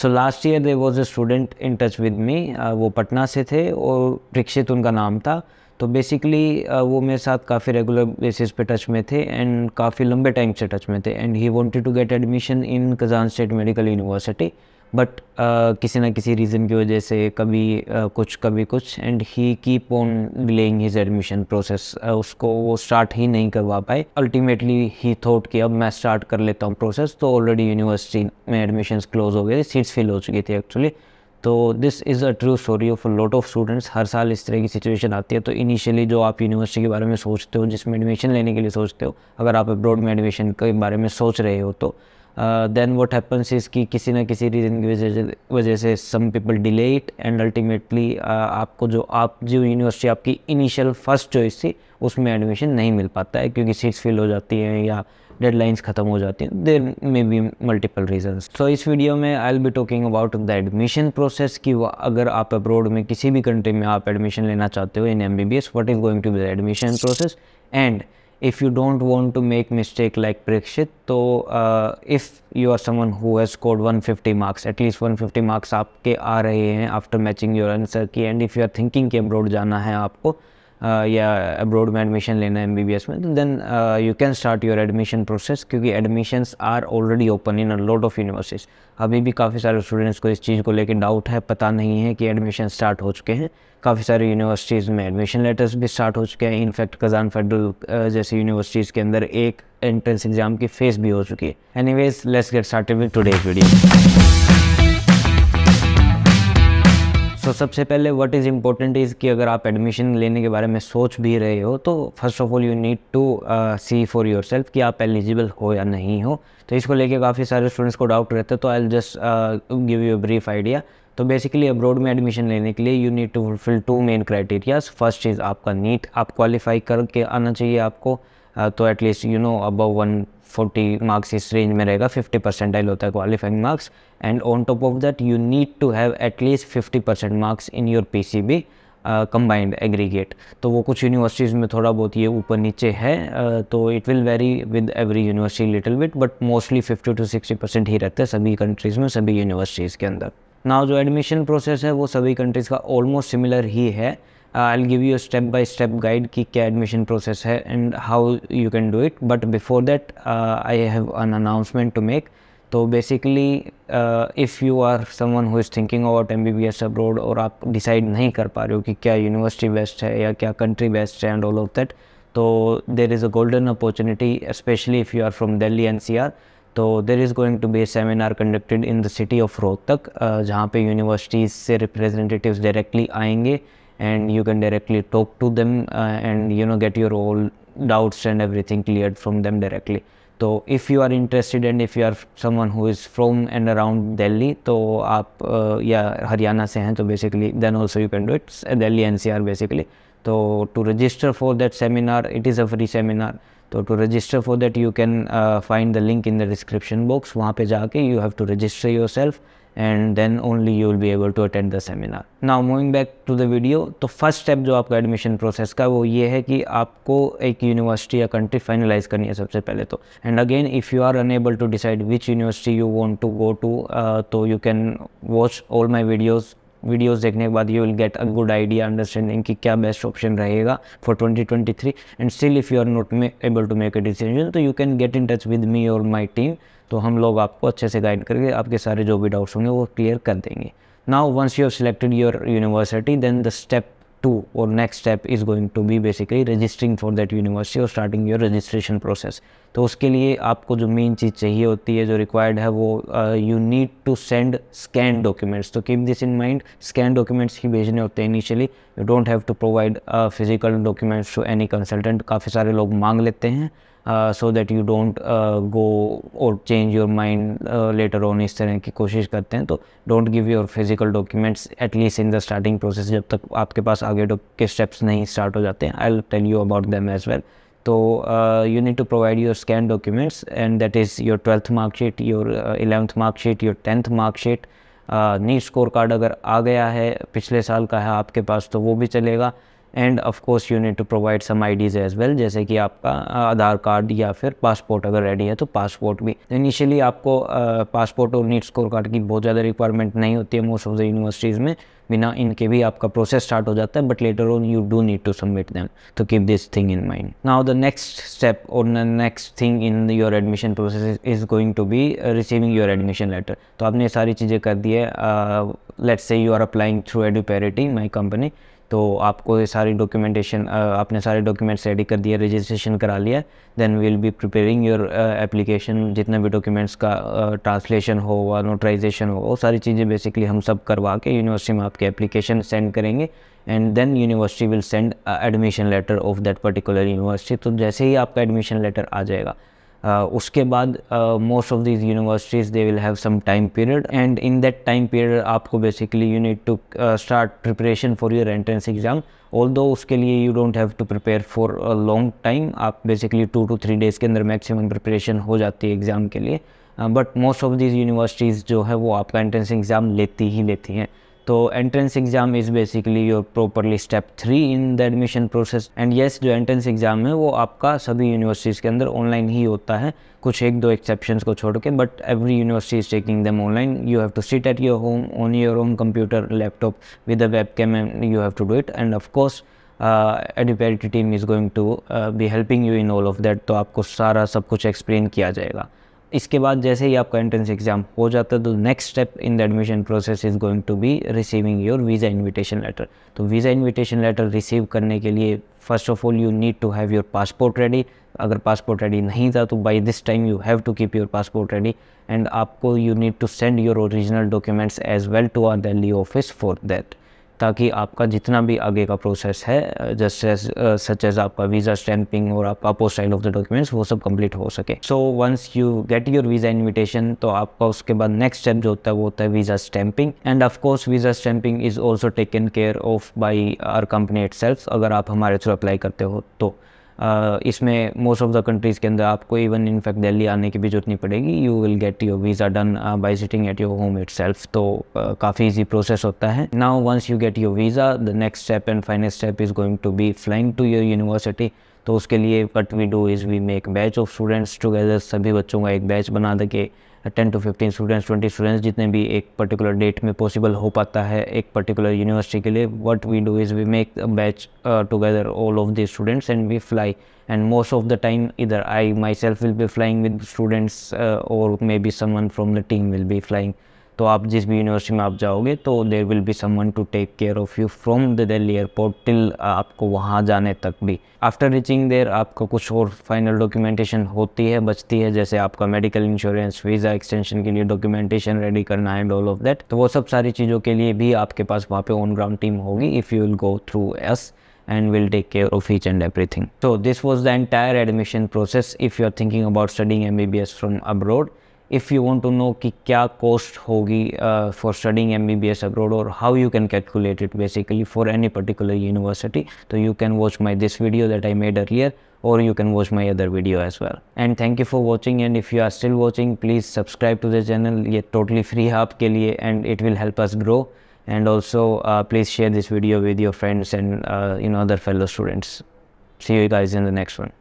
So last year there was a student in touch with me वो पटना से थे और प्रक्षित उनका नाम था तो बेसिकली uh, वो मेरे साथ काफ़ी रेगुलर बेसिस पे टच में थे एंड काफ़ी लंबे टाइम से टच में थे and he wanted to get admission in Kazan state medical university but uh, किसी ना किसी रीज़न की वजह से कभी uh, कुछ कभी कुछ and he keep on delaying his admission process उसको वो स्टार्ट ही नहीं करवा पाए अल्टीमेटली ही थॉट कि अब मैं स्टार्ट कर लेता हूँ प्रोसेस तो ऑलरेडी यूनिवर्सिटी में एडमिशन क्लोज हो गए थे सीट्स फिल हो चुकी थी एक्चुअली तो this is a true story of lot of students हर साल इस तरह की सिचुएशन आती है तो इनिशियली जो आप यूनिवर्सिटी के बारे में सोचते हो जिसमें एडमिशन लेने के लिए सोचते हो अगर आप अब्रॉड में एडमिशन के बारे में सोच रहे हो तो देन वॉट हैपन्स इज़ कि किसी ना किसी रीज़न की वजह से some people delay it and ultimately आपको जो आप जो यूनिवर्सिटी आपकी इनिशियल फर्स्ट चॉइस थी उसमें एडमिशन नहीं मिल पाता है क्योंकि सीट्स फिल हो जाती हैं या डेडलाइंस ख़त्म हो जाती हैं there may be multiple reason so इस वीडियो में I will be talking about the admission process कि अगर आप अब्रॉड में किसी भी कंट्री में आप एडमिशन लेना चाहते हो in M B B S what is going to be the admission process and if you don't want to make mistake like Prekshit तो if you are someone who has one fifty marks at least one fifty marks आपके आ रहे हैं after matching your answer key and if you are thinking के abroad जाना है आपको Uh, या अब्रॉड में एडमिशन लेना है एम बी बी एस में तो then you can start your admission process क्योंकि admissions are already open in a lot of universities अभी भी काफ़ी सारे स्टूडेंट्स को इस चीज़ को लेकर डाउट है पता नहीं है कि एडमिशन स्टार्ट हो चुके हैं काफ़ी सारे यूनिवर्सिटीज़ में एडमिशन लेटर्स भी स्टार्ट हो चुके हैं इनफैक्ट कज़ान फेडरल जैसी यूनिवर्सिटीज़ के अंदर एक एंट्रेंस एग्ज़ाम की फेस भी हो चुकी है anyways let's get started with today's video तो सबसे पहले व्हाट इज़ इम्पोर्टेंट इज़ कि अगर आप एडमिशन लेने के बारे में सोच भी रहे हो तो first of all you need to see for yourself कि आप एलिजिबल हो या नहीं हो तो इसको लेके काफ़ी सारे स्टूडेंट्स को डाउट रहते तो I just give you brief idea तो बेसिकली अब्रॉड में एडमिशन लेने के लिए you need to fulfil two main criterias first is आपका नीट आप क्वालिफाई करके आना चाहिए आपको तो at least you know above one forty marks इस रेंज में रहेगा फिफ्टी परसेंट परसेंटाइल होता है qualifying marks and on top of that you need to have at least fifty percent marks in your P C B combined aggregate तो वो कुछ universities में थोड़ा बहुत ये ऊपर नीचे है uh, तो it will vary with every university little bit but mostly fifty to sixty percent ही रहते हैं सभी कंट्रीज़ में सभी यूनिवर्सिटीज़ के अंदर नाउ जो एडमिशन प्रोसेस है वो सभी कंट्रीज़ का ऑलमोस्ट सिमिलर ही है I give you step by step guide कि क्या एडमिशन प्रोसेस है and how you can do it but before that I have an announcement to make तो basically if you are someone who is thinking about M B B S abroad और आप decide नहीं कर पा रहे हो कि क्या यूनिवर्सिटी बेस्ट है या क्या कंट्री बेस्ट है एंड ऑल ऑफ दैट तो there is a golden opportunity specially if you are from Delhi N C R तो there is going to be seminar conducted in the city of Rohtak जहाँ पे universities से representative directly आएंगे and you can directly talk to them uh, and you know get your all doubts and everything cleared from them directly so if you are interested and if you are someone who is from and around delhi so aap uh, yeah haryana se basically then also you can do it delhi ncr basically so to register for that seminar it is a free seminar so to register for that you can uh, find the link in the description box you have to register yourself and then only you will be able to attend the seminar now moving back to the video तो first step जो आपका admission process का वो ये है कि आपको एक यूनिवर्सिटी या कंट्री फाइनलाइज करनी है सबसे पहले तो and again if you are unable to decide which university you want to go to तो you can watch all my videos videos देखने के बाद you will get a good idea understanding कि क्या बेस्ट ऑप्शन रहेगा for 2023 and still if you are not able to make a decision तो you can get in touch with me और my team तो हम लोग आपको अच्छे से गाइड करके आपके सारे जो भी डाउट्स होंगे वो क्लियर कर देंगे now once you have selected your university then the step two और next step is going to be basically registering for that university और स्टार्टिंग योर रजिस्ट्रेशन प्रोसेस तो उसके लिए आपको जो मेन चीज़ चाहिए होती है जो रिक्वायर्ड है वो you need to send scan documents तो keep this in mind scan documents ही भेजने होते हैं initially you don't have to provide physical documents to any consultant काफ़ी सारे लोग मांग लेते हैं so that you don't go और change your mind later on इस तरह की कोशिश करते हैं तो don't give your physical documents at least in the starting process जब तक आपके पास आगे के स्टेप्स नहीं स्टार्ट हो जाते हैं I tell you about them as well तो you need to provide your scan documents and that is your twelfth marksheet your eleventh marksheet your tenth marksheet NEET score card अगर आ गया है पिछले साल का है आपके पास तो वो भी चलेगा and of course you need to provide some IDs as well जैसे कि आपका आधार कार्ड या फिर पासपोर्ट अगर रेडी है तो पासपोर्ट भी इनिशियली आपको पासपोर्ट और नीट स्कोर कार्ड की बहुत ज़्यादा रिक्वायरमेंट नहीं होती है मोस्ट ऑफ द यूनिवर्सिटीज़ में बिना इनके भी आपका प्रोसेस स्टार्ट हो जाता है but later on you do need to submit them to keep this thing in mind now the next step और next thing in your admission process is going to be receiving your admission letter तो आपने सारी चीज़ें कर दी है let's say you are applying through Edu Parity my company तो आपको ये सारी डॉक्यूमेंटेशन आपने सारे डॉक्यूमेंट्स रेडी कर दिया रजिस्ट्रेशन करा लिया then will be preparing your application जितना भी डॉक्यूमेंट्स का ट्रांसलेशन हो और नोटराइजेशन हो वो सारी चीज़ें बेसिकली हम सब करवा के यूनिवर्सिटी में आपके एप्लीकेशन सेंड करेंगे and then university will send admission letter of that particular university तो जैसे ही आपका एडमिशन लेटर आ जाएगा Uh, उसके बाद most of these universities they will have some time period and in that time period आपको basically you need to start preparation for your entrance exam although उसके लिए you don't have to prepare for long time आप basically two to three days के अंदर maximum preparation हो जाती है exam के लिए but most of these universities जो है वो आपका एंट्रेंस एग्ज़ाम लेती ही लेती हैं तो entrance exam is basically your properly step three in the admission process and yes जो एंट्रेंस एग्ज़ाम है वो आपका सभी यूनिवर्सिटीज़ के अंदर ऑनलाइन ही होता है कुछ एक दो एक्सेप्शन को छोड़ के but every university is taking them online you have to sit at your home on your home computer laptop with a webcam you have to do it and of course एडिपेरिटी team is going to be helping you in all of that तो आपको सारा सब कुछ explain किया जाएगा इसके बाद जैसे ही आपका एंट्रेंस एग्ज़ाम हो जाता है तो next step in the admission process is going to be receiving your visa invitation letter तो वीज़ा इनविटेशन लेटर रिसीव करने के लिए first of all you need to have your passport ready अगर passport ready नहीं था तो by this time you have to keep your passport ready and आपको you need to send your original documents as well to our Delhi office for that ताकि आपका जितना भी आगे का प्रोसेस है जैसे सच एज आपका वीज़ा स्टैंपिंग और आपका पोस्ट ऑफ द डॉक्यूमेंट्स वो सब कंप्लीट हो सके so once you get your visa invitation तो आपका उसके बाद नेक्स्ट स्टेप जो होता है वो होता है visa stamping and of course visa stamping is also taken care of by our company it अगर आप हमारे थ्रू अप्लाई करते हो तो इसमें मोस्ट ऑफ द कंट्रीज़ के अंदर आपको इवन इनफैक्ट दिल्ली आने की भी जरूरत नहीं पड़ेगी you will get your visa done by sitting at your home it तो काफ़ी ईजी प्रोसेस होता है now once you get your visa the next step and final step is going to be flying to your university तो उसके लिए what we do is we make batch of students together सभी बच्चों का एक बैच बना देके ten to fifteen students twenty students जितने भी एक पर्टिकुलर डेट में पॉसिबल हो पाता है एक पर्टिकुलर यूनिवर्सिटी के लिए what we do is we make a batch together all of the students and we fly most of the time इधर I myself will be flying with students और maybe someone from the team will be flying तो आप जिस भी यूनिवर्सिटी में आप जाओगे तो there will be someone to take care of you from the Delhi airport till आपको वहाँ जाने तक भी आफ्टर रीचिंग देर आपका कुछ और फाइनल डॉक्यूमेंटेशन होती है बचती है जैसे आपका मेडिकल इंश्योरेंस वीज़ा एक्सटेंशन के लिए डॉक्यूमेंटेशन रेडी करना एंड ऑल ऑफ दैट तो वो सब सारी चीज़ों के लिए भी आपके पास वहाँ पे ऑन ग्राउंड टीम होगी if you will go through us and will take care of each and everything. So this was the entire admission process if you are thinking about studying MBBS from abroad. if you want to know ki kya cost hogi uh, for studying MBBS abroad or how you can calculate it basically for any particular university. So you can watch my this video that I made earlier or you can watch my other video as well. And thank you for watching and if you are still watching please subscribe to the channel. Ye totally free hai aapke liye and it will help us grow. And also uh, please share this video with your friends and uh, you know other fellow students. See you guys in the next one.